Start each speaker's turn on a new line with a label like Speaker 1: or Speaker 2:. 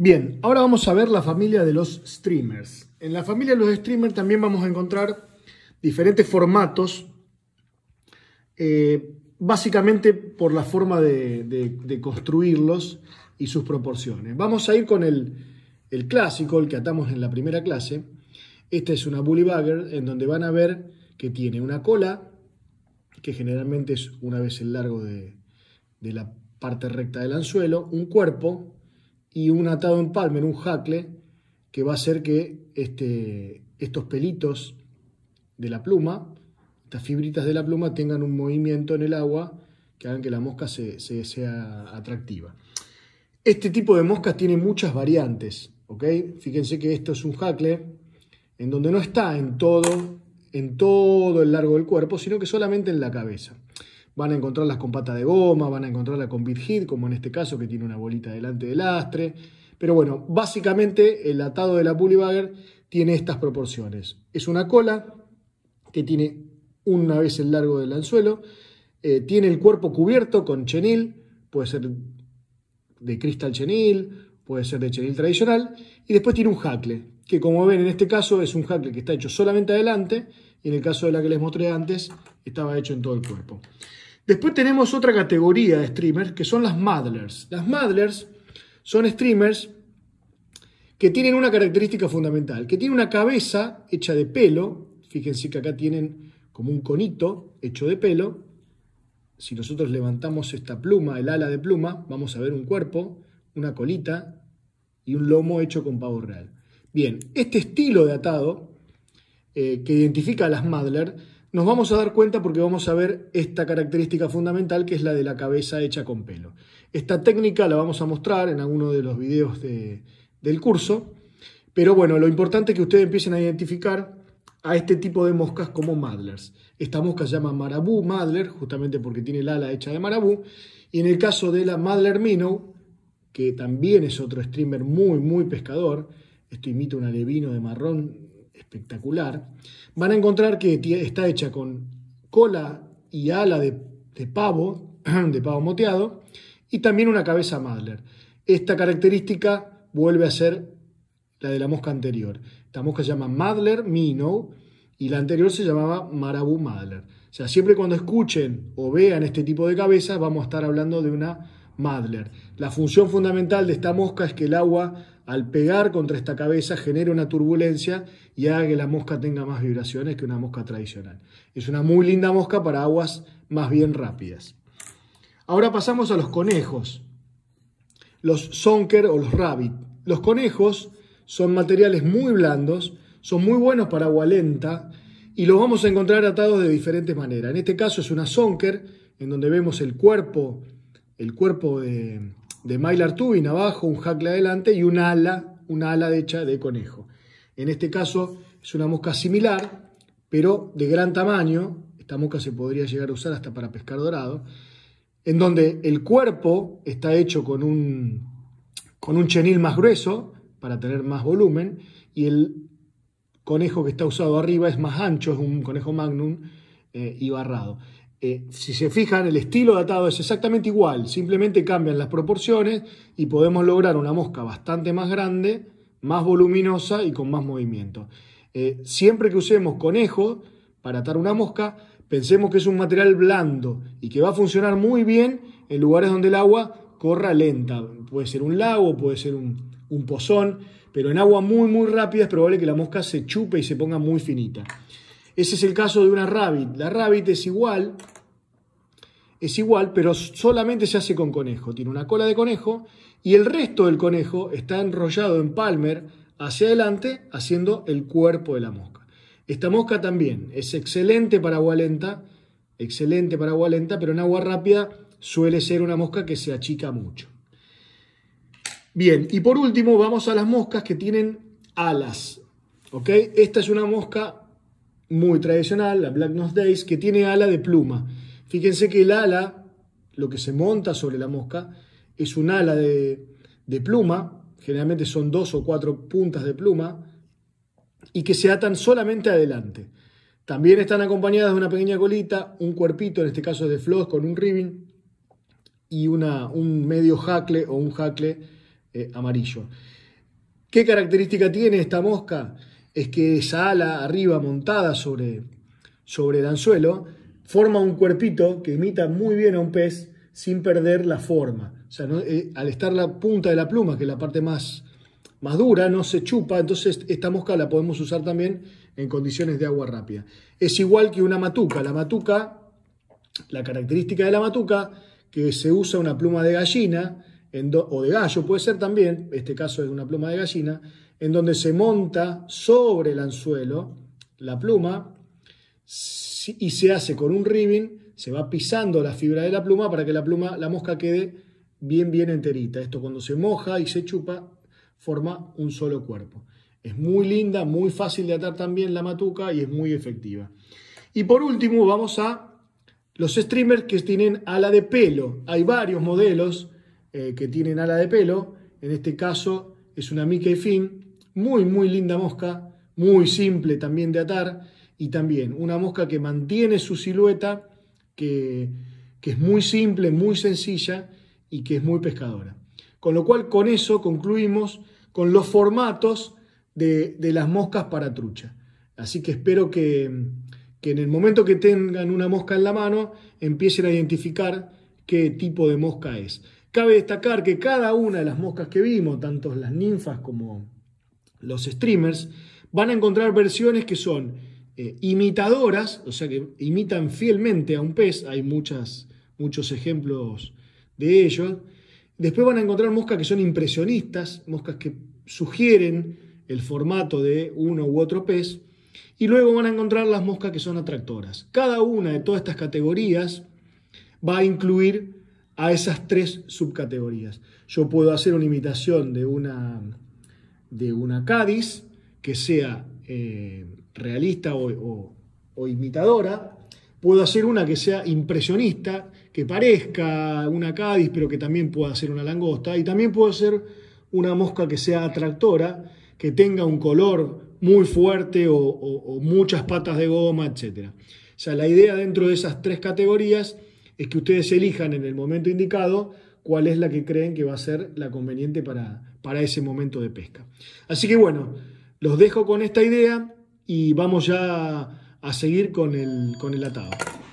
Speaker 1: Bien, ahora vamos a ver la familia de los streamers. En la familia de los streamers también vamos a encontrar diferentes formatos, eh, básicamente por la forma de, construirlos y sus proporciones. Vamos a ir con el, clásico, el que atamos en la primera clase. Esta es una bully en donde van a ver que tiene una cola, que generalmente es una vez el largo de la parte recta del anzuelo, un cuerpo, y un atado en en un jacle, que va a hacer que este, estos pelitos de la pluma, estas fibritas de la pluma, tengan un movimiento en el agua que hagan que la mosca se, sea atractiva. Este tipo de moscas tiene muchas variantes, ¿ok? Fíjense que esto es un jacle en donde no está en todo, en todo el largo del cuerpo, sino que solamente en la cabeza. Van a encontrarlas con pata de goma, van a encontrarla con bit hit, como en este caso que tiene una bolita delante del lastre. Pero bueno, básicamente el atado de la Bagger tiene estas proporciones. Es una cola que tiene una vez el largo del anzuelo, eh, tiene el cuerpo cubierto con chenil, puede ser de cristal chenil, puede ser de chenil tradicional, y después tiene un jacle, que como ven en este caso es un hackle que está hecho solamente adelante, y en el caso de la que les mostré antes, estaba hecho en todo el cuerpo. Después tenemos otra categoría de streamers que son las Madlers. Las Madlers son streamers que tienen una característica fundamental, que tienen una cabeza hecha de pelo, fíjense que acá tienen como un conito hecho de pelo, si nosotros levantamos esta pluma, el ala de pluma, vamos a ver un cuerpo, una colita y un lomo hecho con pavo real. Bien, este estilo de atado eh, que identifica a las Madlers. Nos vamos a dar cuenta porque vamos a ver esta característica fundamental que es la de la cabeza hecha con pelo. Esta técnica la vamos a mostrar en alguno de los videos del curso, pero bueno, lo importante es que ustedes empiecen a identificar a este tipo de moscas como madlers. Esta mosca se llama marabú madler, justamente porque tiene el ala hecha de marabú, y en el caso de la madler minnow, que también es otro streamer muy, muy pescador, esto imita un alevino de marrón espectacular, van a encontrar que está hecha con cola y ala de, pavo, de pavo moteado, y también una cabeza Madler. Esta característica vuelve a ser la de la mosca anterior. Esta mosca se llama Madler Minnow y la anterior se llamaba Marabu Madler. O sea, siempre cuando escuchen o vean este tipo de cabezas vamos a estar hablando de una Madler. La función fundamental de esta mosca es que el agua al pegar contra esta cabeza genera una turbulencia y haga que la mosca tenga más vibraciones que una mosca tradicional. Es una muy linda mosca para aguas más bien rápidas. Ahora pasamos a los conejos, los sonker o los rabbit. Los conejos son materiales muy blandos, son muy buenos para agua lenta y los vamos a encontrar atados de diferentes maneras. En este caso es una sonker, en donde vemos el cuerpo, el cuerpo de, de Mylar Tubin abajo, un hackle adelante y un ala, una ala hecha de conejo. En este caso es una mosca similar, pero de gran tamaño. Esta mosca se podría llegar a usar hasta para pescar dorado, en donde el cuerpo está hecho con un, con un chenil más grueso para tener más volumen y el conejo que está usado arriba es más ancho, es un conejo magnum eh, y barrado. Eh, si se fijan, el estilo de atado es exactamente igual, simplemente cambian las proporciones y podemos lograr una mosca bastante más grande, más voluminosa y con más movimiento. Eh, siempre que usemos conejo para atar una mosca, pensemos que es un material blando y que va a funcionar muy bien en lugares donde el agua corra lenta. Puede ser un lago, puede ser un pozón, pero en agua muy, muy rápida es probable que la mosca se chupe y se ponga muy finita. Ese es el caso de una rabbit. La rabbit es igual, es igual, pero solamente se hace con conejo. Tiene una cola de conejo y el resto del conejo está enrollado en palmer hacia adelante, haciendo el cuerpo de la mosca. Esta mosca también es excelente para agua lenta, excelente para agua lenta, pero en agua rápida suele ser una mosca que se achica mucho. Bien, y por último vamos a las moscas que tienen alas. ¿ok? Esta es una mosca muy tradicional, la Black Nose Days, que tiene ala de pluma. Fíjense que el ala, lo que se monta sobre la mosca, es un ala de, pluma, generalmente son dos o cuatro puntas de pluma, y que se atan solamente adelante. También están acompañadas de una pequeña colita, un cuerpito, en este caso es de floss con un ribbing, y una, un medio jacle o un jacle eh, amarillo. ¿Qué característica tiene esta mosca? es que esa ala arriba montada sobre, sobre el anzuelo forma un cuerpito que imita muy bien a un pez sin perder la forma. O sea, eh, al estar la punta de la pluma, que es la parte más, más dura, no se chupa, entonces esta mosca la podemos usar también en condiciones de agua rápida. Es igual que una matuca. La matuca, la característica de la matuca, que se usa una pluma de gallina, o de gallo, puede ser también, este caso es una pluma de gallina, en donde se monta sobre el anzuelo la pluma y se hace con un ribbing, se va pisando la fibra de la pluma para que la pluma, la mosca quede bien, bien enterita. Esto cuando se moja y se chupa, forma un solo cuerpo. Es muy linda, muy fácil de atar también la matuca y es muy efectiva. Y por último vamos a los streamers que tienen ala de pelo. Hay varios modelos eh, que tienen ala de pelo. En este caso es una Mickey Fin, muy, muy linda mosca, muy simple también de atar y también una mosca que mantiene su silueta, que, que es muy simple, muy sencilla y que es muy pescadora. Con lo cual, con eso concluimos con los formatos de, de las moscas para trucha. Así que espero que, que, en el momento que tengan una mosca en la mano empiecen a identificar qué tipo de mosca es. Cabe destacar que cada una de las moscas que vimos, tanto las ninfas como los streamers, van a encontrar versiones que son eh, imitadoras, o sea que imitan fielmente a un pez, hay muchas, muchos ejemplos de ello. Después van a encontrar moscas que son impresionistas, moscas que sugieren el formato de uno u otro pez. Y luego van a encontrar las moscas que son atractoras. Cada una de todas estas categorías va a incluir a esas tres subcategorías. Yo puedo hacer una imitación de una, de una Cádiz que sea eh, realista o, imitadora, puedo hacer una que sea impresionista, que parezca una cádiz, pero que también pueda ser una langosta, y también puedo hacer una mosca que sea atractora, que tenga un color muy fuerte o, o muchas patas de goma, etc. O sea, la idea dentro de esas tres categorías es que ustedes elijan en el momento indicado cuál es la que creen que va a ser la conveniente para, ese momento de pesca. Así que bueno, los dejo con esta idea y vamos ya a seguir con el, con el atado.